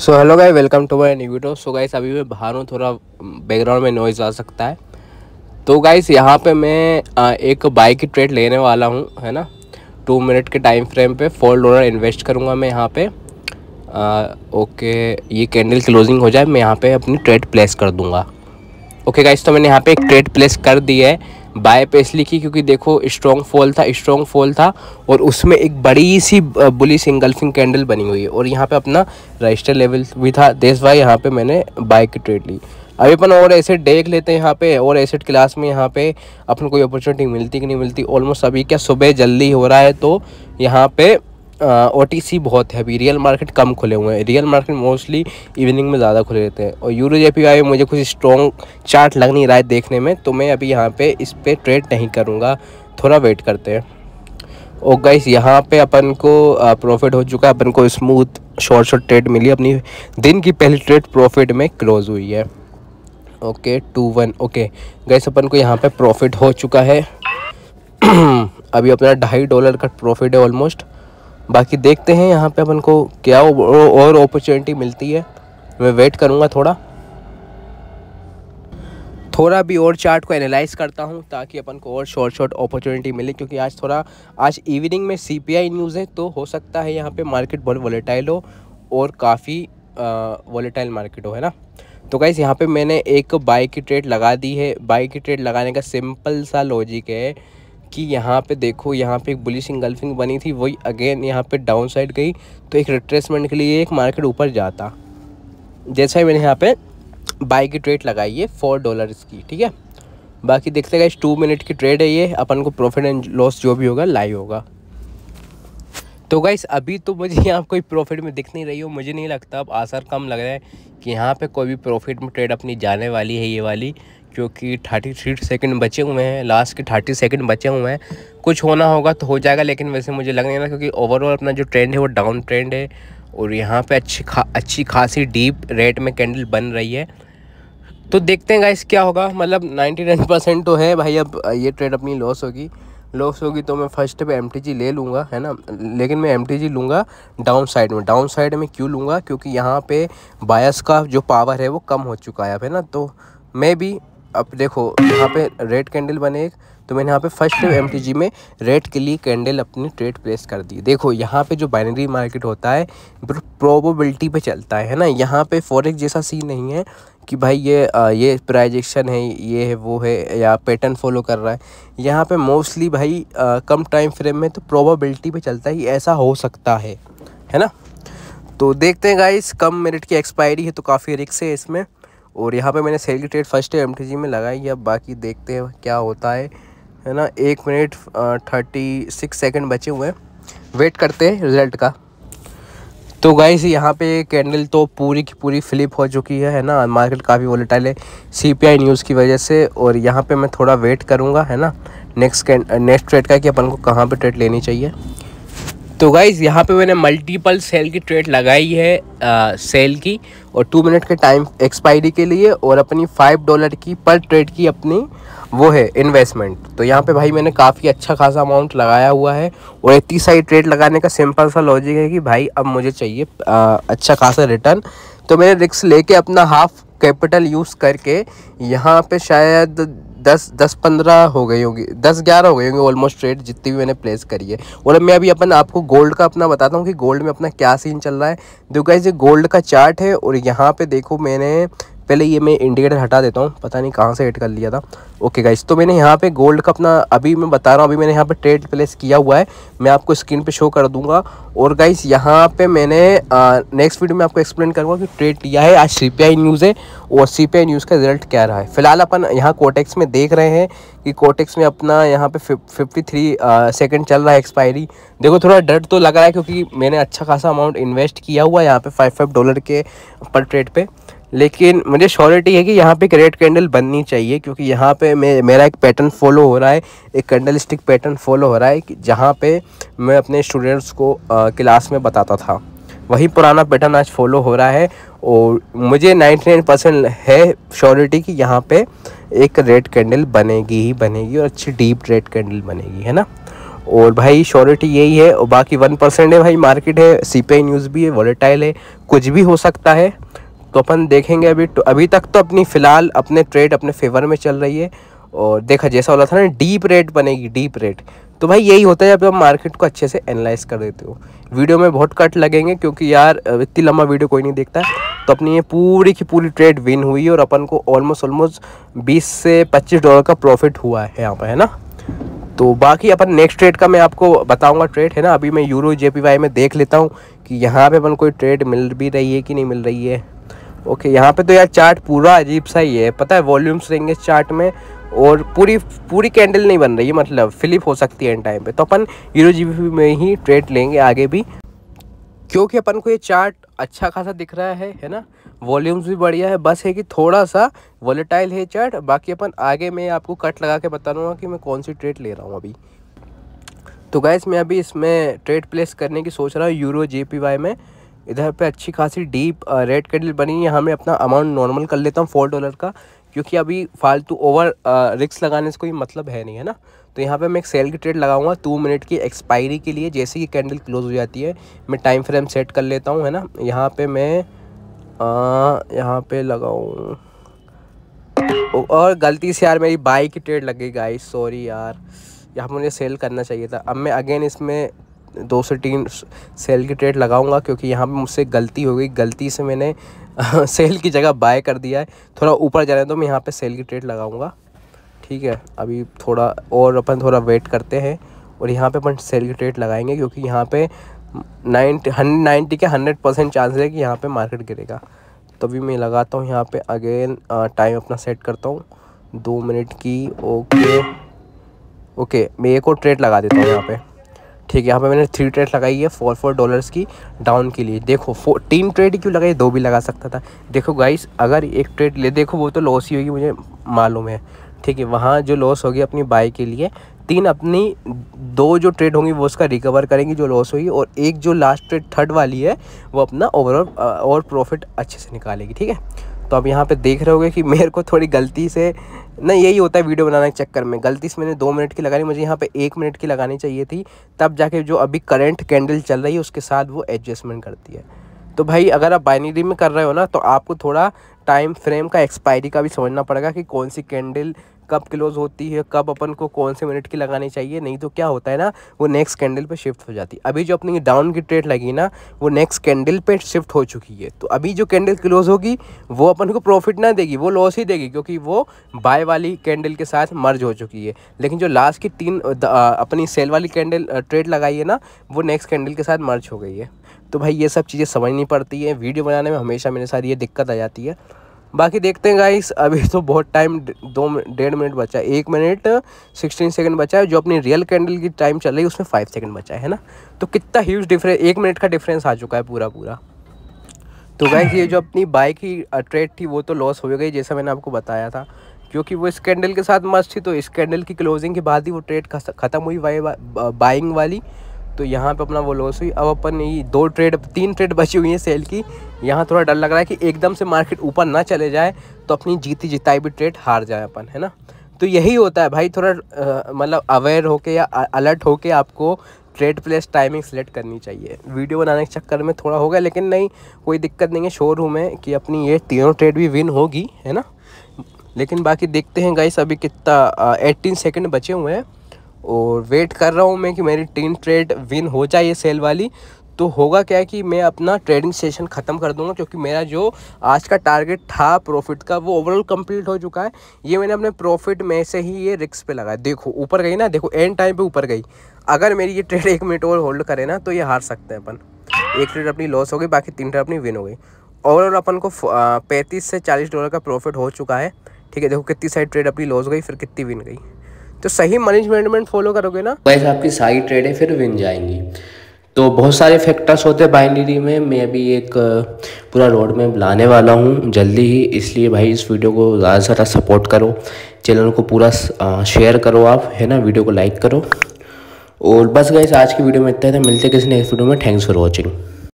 so hello guy welcome to my new video so guys अभी मैं बाहर हूँ थोड़ा बैकग्राउंड में नॉइज़ आ सकता है तो गाइस यहाँ पे मैं एक बाइक की ट्रेड लेने वाला हूँ है ना टू मिनट के टाइम फ्रेम पे फोर डॉलर इन्वेस्ट करूँगा मैं यहाँ पे आ, ओके ये कैंडल क्लोजिंग हो जाए मैं यहाँ पे अपनी ट्रेड प्लेस कर दूँगा ओके गाइस तो मैंने यहाँ पे एक ट्रेड प्लेस कर दी है बाय पे इसलिए की क्योंकि देखो स्ट्रॉन्ग फॉल था स्ट्रॉन्ग फॉल था और उसमें एक बड़ी सी बुलिस इंगल्फिंग कैंडल बनी हुई है और यहाँ पे अपना रजिस्टर लेवल भी था देश भाई यहाँ पे मैंने बाय की ट्रेड ली अभी अपन और एसेट देख लेते हैं यहाँ पे और एसेट क्लास में यहाँ पे अपन कोई अपॉर्चुनिटी मिलती कि नहीं मिलती ऑलमोस्ट अभी क्या सुबह जल्दी हो रहा है तो यहाँ पे ओ बहुत है अभी रियल मार्केट कम खुले हुए हैं रियल मार्केट मोस्टली इवनिंग में ज़्यादा खुले रहते हैं और यूरो जे पी मुझे कुछ स्ट्रॉन्ग चार्ट लग नहीं रहा है देखने में तो मैं अभी यहाँ पे इस पर ट्रेड नहीं करूँगा थोड़ा वेट करते हैं और गाइस यहाँ पे अपन को प्रॉफिट हो चुका है अपन को स्मूथ शॉर्ट शॉर्ट ट्रेड मिली अपनी दिन की पहली ट्रेड प्रॉफिट में क्लोज हुई है okay two one okay guys अपन को यहाँ पे प्रॉफिट हो चुका है अभी अपना ढाई डॉलर का प्रॉफिट है ऑलमोस्ट बाकी देखते हैं यहाँ पे अपन को क्या और अपॉर्चुनिटी मिलती है मैं वेट करूँगा थोड़ा थोड़ा भी और चार्ट को एनालाइज करता हूँ ताकि अपन को और शॉर्ट शॉर्ट अपॉर्चुनिटी मिले क्योंकि आज थोड़ा आज इवनिंग में सीपीआई न्यूज़ है तो हो सकता है यहाँ पे मार्केट बहुत वॉलेटाइल हो और काफ़ी वॉलेटाइल मार्केट हो है ना तो गाइस यहाँ पे मैंने एक बाई की ट्रेड लगा दी है बाई की ट्रेड लगाने का सिंपल सा लॉजिक है कि यहाँ पे देखो यहाँ पे एक बुलिश इंगल्फिंग बनी थी वही अगेन यहाँ पे डाउन साइड गई तो एक रिट्रेसमेंट के लिए एक मार्केट ऊपर जाता जैसा ही मैंने यहाँ पे बाई की ट्रेड लगाई है फोर डॉलर की ठीक है बाकी देखते गए टू मिनट की ट्रेड है ये अपन को प्रॉफिट एंड लॉस जो भी होगा लाइव होगा तो गाइस अभी तो मुझे यहाँ कोई प्रॉफिट में दिख नहीं रही हो मुझे नहीं लगता अब आसार कम लग रहा है कि यहाँ पे कोई भी प्रॉफिट में ट्रेड अपनी जाने वाली है ये वाली क्योंकि थर्टी थ्री सेकेंड बचे हुए हैं लास्ट के थर्टी सेकेंड बचे हुए हैं कुछ होना होगा तो हो जाएगा लेकिन वैसे मुझे लग नहीं रहा क्योंकि ओवरऑल अपना जो ट्रेंड है वो डाउन ट्रेंड है और यहाँ पे अच्छी खा अच्छी खासी डीप रेट में कैंडल बन रही है तो देखते हैं गाइस क्या होगा मतलब नाइन्टी नाइन परसेंट तो है भाई अब ये ट्रेड अपनी लॉस होगी लॉस होगी तो मैं फर्स्ट पे एम ले लूँगा है ना लेकिन मैं एम टी जी लूँगा डाउन साइड में डाउन साइड में क्यों लूँगा क्योंकि यहाँ पे बायस का जो पावर है वो कम हो चुका है अब है ना तो मैं भी अब देखो यहाँ पे रेड कैंडल बने एक तो मैंने यहाँ पे फर्स्ट एम टी में रेड के लिए कैंडल अपने ट्रेड प्लेस कर दी देखो यहाँ पे जो बाइनरी मार्केट होता है प्रोबेबिलिटी पे चलता है है ना यहाँ पे फॉरेक्स जैसा सीन नहीं है कि भाई ये आ, ये प्राइजेक्शन है ये है वो है या पैटर्न फॉलो कर रहा है यहाँ पे मोस्टली भाई आ, कम टाइम फ्रेम में तो प्रोबेबिलिटी पर चलता है ऐसा हो सकता है है ना तो देखते हैं गाइस कम मिनट की एक्सपायरी है तो काफ़ी रिक्स है इसमें और यहाँ पे मैंने सेल की ट्रेड फर्स्ट एम में लगाई अब बाकी देखते हैं क्या होता है है ना एक मिनट थर्टी सिक्स सेकेंड बचे हुए हैं वेट करते हैं रिज़ल्ट का तो सी यहाँ पर कैंडल तो पूरी की पूरी फ्लिप हो चुकी है है ना मार्केट काफ़ी वोलेटाइल है आई न्यूज़ की वजह से और यहाँ पर मैं थोड़ा वेट करूँगा है ना नेक्स्ट नेक्स्ट ट्रेड का कि अपन को कहाँ पर ट्रेड लेनी चाहिए तो गाइज़ यहाँ पे मैंने मल्टीपल सेल की ट्रेड लगाई है आ, सेल की और टू मिनट के टाइम एक्सपायरी के लिए और अपनी फाइव डॉलर की पर ट्रेड की अपनी वो है इन्वेस्टमेंट तो यहाँ पे भाई मैंने काफ़ी अच्छा खासा अमाउंट लगाया हुआ है और इतनी सारी ट्रेड लगाने का सिंपल सा लॉजिक है कि भाई अब मुझे चाहिए आ, अच्छा खासा रिटर्न तो मैंने रिक्स लेके अपना हाफ कैपिटल यूज़ करके यहाँ पे शायद दस दस पंद्रह हो गई होगी दस ग्यारह हो गई होंगी ऑलमोस्ट ट्रेड जितनी भी मैंने प्लेस करी है और मैं अभी अपन आपको गोल्ड का अपना बताता हूँ कि गोल्ड में अपना क्या सीन चल रहा है देखो ये गोल्ड का चार्ट है और यहाँ पे देखो मैंने पहले ये मैं इंडिकेटर हटा देता हूँ पता नहीं कहाँ से एड कर लिया था ओके गाइस तो मैंने यहाँ पे गोल्ड का अपना अभी मैं बता रहा हूँ अभी मैंने यहाँ पे ट्रेड प्लेस किया हुआ है मैं आपको स्क्रीन पे शो कर दूंगा और गाइस यहाँ पे मैंने नेक्स्ट वीडियो में आपको एक्सप्लेन करूँगा कि ट्रेड लिया है आज सी न्यूज़ है और सी न्यूज़ का रिजल्ट क्या रहा है फिलहाल अपन यहाँ कोटेक्स में देख रहे हैं कि कोटेक्स में अपना यहाँ पे फिफ्टी थ्री सेकेंड चल रहा है एक्सपायरी देखो थोड़ा डर तो लग रहा है क्योंकि मैंने अच्छा खासा अमाउंट इन्वेस्ट किया हुआ है यहाँ पे फाइव फाइव डॉलर के पर ट्रेड पे लेकिन मुझे श्योरिटी है कि यहाँ पे एक रेड कैंडल बननी चाहिए क्योंकि यहाँ पे मे, मेरा एक पैटर्न फॉलो हो रहा है एक कैंडल स्टिक पैटर्न फॉलो हो रहा है कि जहाँ पे मैं अपने स्टूडेंट्स को क्लास में बताता था वही पुराना पैटर्न आज फॉलो हो रहा है और मुझे 99 परसेंट है श्योरिटी कि यहाँ पे एक रेड कैंडल बनेगी ही बनेगी और अच्छी डीप रेड कैंडल बनेगी है ना और भाई श्योरिटी यही है और बाकी वन परसेंट है भाई मार्केट है सी न्यूज़ भी है वॉलेटाइल है कुछ भी हो सकता है तो अपन देखेंगे अभी तो अभी तक तो अपनी फ़िलहाल अपने ट्रेड अपने फेवर में चल रही है और देखा जैसा वाला था ना डीप रेट बनेगी डीप रेट तो भाई यही होता है जब आप मार्केट को अच्छे से एनालाइज कर देते हो वीडियो में बहुत कट लगेंगे क्योंकि यार इतनी लंबा वीडियो कोई नहीं देखता तो अपनी ये पूरी की पूरी ट्रेड विन हुई और अपन को ऑलमोस्ट ऑलमोस्ट 20 से 25 डॉलर का प्रॉफिट हुआ है यहाँ पर है ना तो बाकी अपन नेक्स्ट ट्रेड का मैं आपको बताऊंगा ट्रेड है ना अभी मैं यूरो जे में देख लेता हूँ कि यहाँ पर अपन कोई ट्रेड मिल भी रही है कि नहीं मिल रही है ओके यहाँ पे तो यार चार्ट पूरा अजीब सा ही है पता है वॉल्यूम्स रहेंगे इस चार्ट में और पूरी पूरी कैंडल नहीं बन रही है मतलब फिलिप हो सकती है एंड टाइम पे तो अपन यूरो जी में ही ट्रेड लेंगे आगे भी क्योंकि अपन को ये चार्ट अच्छा खासा दिख रहा है है ना वॉल्यूम्स भी बढ़िया है बस है कि थोड़ा सा वॉलेटाइल है चार्ट बाकी अपन आगे मैं आपको कट लगा के बता दूँगा कि मैं कौन सी ट्रेड ले रहा हूँ अभी तो गैस मैं अभी इसमें ट्रेड प्लेस करने की सोच रहा हूँ यूरो जे में इधर पे अच्छी खासी डीप रेड कैंडल बनी है यहाँ मैं अपना अमाउंट नॉर्मल कर लेता हूँ फोर डॉलर का क्योंकि अभी फालतू ओवर रिक्स लगाने से कोई मतलब है नहीं है ना तो यहाँ पे मैं एक सेल की ट्रेड लगाऊंगा टू मिनट की एक्सपायरी के लिए जैसे ही कैंडल क्लोज हो जाती है मैं टाइम फ्रेम सेट कर लेता हूँ है ना यहाँ पर मैं यहाँ पर लगाऊँ और गलती से यार मेरी बाई की ट्रेड लग गई गाई सॉरी यार यहाँ मुझे सेल करना चाहिए था अब मैं अगेन इसमें दो से तीन सेल की ट्रेड लगाऊंगा क्योंकि यहाँ पे मुझसे गलती हो गई गलती से मैंने सेल की जगह बाय कर दिया है थोड़ा ऊपर जाने तो मैं यहाँ पे सेल की ट्रेड लगाऊंगा ठीक है अभी थोड़ा और अपन थोड़ा वेट करते हैं और यहाँ पे अपन सेल की ट्रेड लगाएंगे क्योंकि यहाँ पे नाइन्टी नाइन्टी के हंड्रेड परसेंट चांस है कि यहाँ पर मार्केट गिरेगा तभी मैं लगाता हूँ यहाँ पर अगेन टाइम अपना सेट करता हूँ दो मिनट की ओके ओके मैं एक और ट्रेड लगा देता हूँ यहाँ पर ठीक है यहाँ पे मैंने थ्री ट्रेड लगाई है फोर फोर डॉलर्स की डाउन के लिए देखो फो तीन ट्रेड क्यों लगाई दो भी लगा सकता था देखो गाइस अगर एक ट्रेड ले देखो वो तो लॉस ही होगी मुझे मालूम है ठीक है वहाँ जो लॉस होगी अपनी बाई के लिए तीन अपनी दो जो ट्रेड होंगी वो उसका रिकवर करेंगी जो लॉस होगी और एक जो लास्ट ट्रेड थर्ड वाली है वो अपना ओवरऑल और प्रॉफिट अच्छे से निकालेगी ठीक है तो आप यहाँ पे देख रहे होगे कि मेरे को थोड़ी गलती से ना यही होता है वीडियो बनाने के चक्कर में गलती से मैंने दो मिनट की लगानी मुझे यहाँ पे एक मिनट की लगानी चाहिए थी तब जाके जो अभी करंट कैंडल चल रही है उसके साथ वो एडजस्टमेंट करती है तो भाई अगर आप बाइनरी में कर रहे हो ना तो आपको थोड़ा टाइम फ्रेम का एक्सपायरी का भी समझना पड़ेगा कि कौन सी कैंडल कब क्लोज होती है कब अपन को कौन से मिनट की लगानी चाहिए नहीं तो क्या होता है ना वो नेक्स्ट कैंडल पर शिफ्ट हो जाती है अभी जो अपनी डाउन की ट्रेड लगी ना वो नेक्स्ट कैंडल पर शिफ्ट हो चुकी है तो अभी जो कैंडल क्लोज होगी वो अपन को प्रॉफिट ना देगी वो लॉस ही देगी क्योंकि वो बाय वाली कैंडल के साथ मर्ज हो चुकी है लेकिन जो लास्ट की तीन अपनी सेल वाली कैंडल ट्रेड लगाई है ना वो नेक्स्ट कैंडल के साथ मर्ज हो गई है तो भाई ये सब चीज़ें समझ नहीं पड़ती है वीडियो बनाने में हमेशा मेरे साथ ये दिक्कत आ जाती है बाकी देखते हैं गाइस अभी तो बहुत टाइम दो डेढ़ मिनट बचा है एक मिनट सिक्सटीन सेकंड बचा है जो अपनी रियल कैंडल की टाइम चल रही है उसमें फाइव सेकंड बचा है ना तो कितना ह्यूज डिफरेंस एक मिनट का डिफरेंस आ चुका है पूरा पूरा तो गाइस ये जो अपनी बाइक की ट्रेड थी वो तो लॉस हो गई जैसा मैंने आपको बताया था क्योंकि वो इस कैंडल के साथ मस्त थी तो इस कैंडल की क्लोजिंग के बाद ही वो ट्रेड ख़त्म हुई बाइंग वाली तो यहाँ पे अपना वो लॉस हुई अब अपन ये दो ट्रेड तीन ट्रेड बची हुई है सेल की यहाँ थोड़ा डर लग रहा है कि एकदम से मार्केट ऊपर ना चले जाए तो अपनी जीती जिताई भी ट्रेड हार जाए अपन है ना तो यही होता है भाई थोड़ा मतलब अवेयर होके या अलर्ट होके आपको ट्रेड प्लेस टाइमिंग सेलेक्ट करनी चाहिए वीडियो बनाने के चक्कर में थोड़ा होगा लेकिन नहीं कोई दिक्कत नहीं है शोरूम है कि अपनी ये तीनों ट्रेड भी विन होगी है ना लेकिन बाकी देखते हैं गाइस अभी कितना एटीन सेकेंड बचे हुए हैं और वेट कर रहा हूँ मैं कि मेरी तीन ट्रेड विन हो जाए ये सेल वाली तो होगा क्या कि मैं अपना ट्रेडिंग सेशन ख़त्म कर दूंगा क्योंकि मेरा जो आज का टारगेट था प्रॉफिट का वो ओवरऑल कंप्लीट हो चुका है ये मैंने अपने प्रॉफिट में से ही ये रिक्स पे लगाया देखो ऊपर गई ना देखो एंड टाइम पे ऊपर गई अगर मेरी ये ट्रेड एक मिनट और होल्ड करे ना तो ये हार सकते हैं अपन एक ट्रेड अपनी लॉस हो गई बाकी तीन ट्रेड अपनी विन हो गई ओवरऑल अपन को पैंतीस से चालीस डॉलर का प्रॉफिट हो चुका है ठीक है देखो कितनी साइड ट्रेड अपनी लॉस गई फिर कितनी विन गई तो सही मैनेजमेंट फॉलो करोगे ना वैसे आपकी सारी ट्रेडें फिर विन जाएंगी तो बहुत सारे फैक्टर्स होते हैं बाइनरी में मैं अभी एक पूरा रोड में लाने वाला हूँ जल्दी ही इसलिए भाई इस वीडियो को ज़्यादा से ज़्यादा सपोर्ट करो चैनल को पूरा शेयर करो आप है ना वीडियो को लाइक करो और बस गए आज की वीडियो में इतना था मिलते किसी नेक्स्ट वीडियो में थैंक्स फॉर वॉचिंग